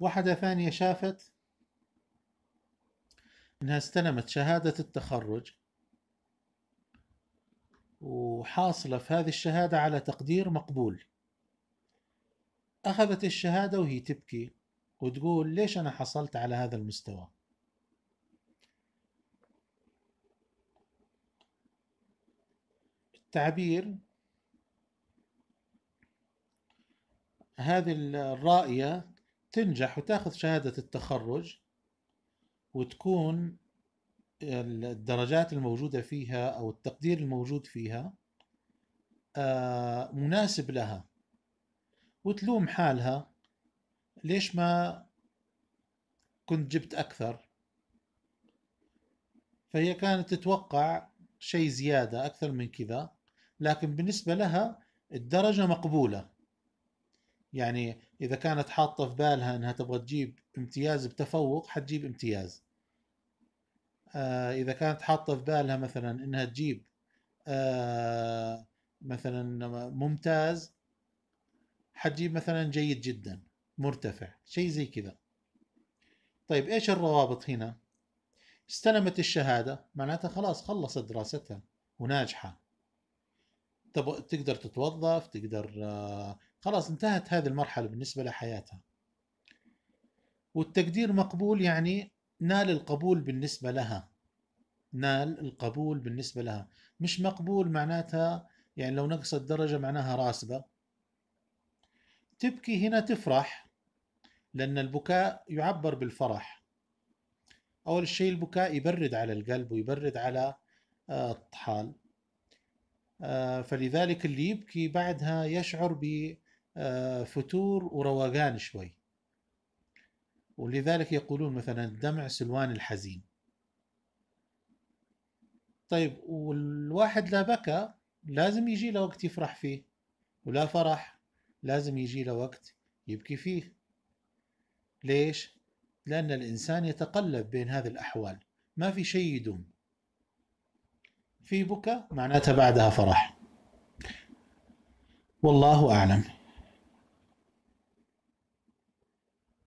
واحدة ثانية شافت إنها استلمت شهادة التخرج وحاصلة في هذه الشهادة على تقدير مقبول أخذت الشهادة وهي تبكي وتقول ليش أنا حصلت على هذا المستوى التعبير هذه الرائية تنجح وتاخذ شهادة التخرج وتكون الدرجات الموجودة فيها أو التقدير الموجود فيها آه، مناسب لها وتلوم حالها ليش ما كنت جبت أكثر فهي كانت تتوقع شيء زيادة أكثر من كذا لكن بالنسبة لها الدرجة مقبولة يعني اذا كانت حاطه في بالها انها تبغى تجيب امتياز بتفوق حتجيب امتياز آه، اذا كانت حاطه في بالها مثلا انها تجيب آه، مثلا ممتاز حتجيب مثلا جيد جدا مرتفع شيء زي كذا طيب ايش الروابط هنا استلمت الشهاده معناتها خلاص خلصت دراستها وناجحه تقدر تتوظف تقدر آه، خلاص انتهت هذه المرحلة بالنسبة لحياتها والتقدير مقبول يعني نال القبول بالنسبة لها نال القبول بالنسبة لها مش مقبول معناتها يعني لو نقصت درجة معناها راسبة تبكي هنا تفرح لأن البكاء يعبر بالفرح أول شيء البكاء يبرد على القلب ويبرد على آه، الطحال آه، فلذلك اللي يبكي بعدها يشعر ب آه، فتور وروقان شوي ولذلك يقولون مثلا الدمع سلوان الحزين طيب والواحد لا بكى لازم يجي له وقت يفرح فيه ولا فرح لازم يجي له وقت يبكي فيه ليش؟ لأن الإنسان يتقلب بين هذه الأحوال ما في شيء يدوم في بكى معناتها بعدها فرح والله أعلم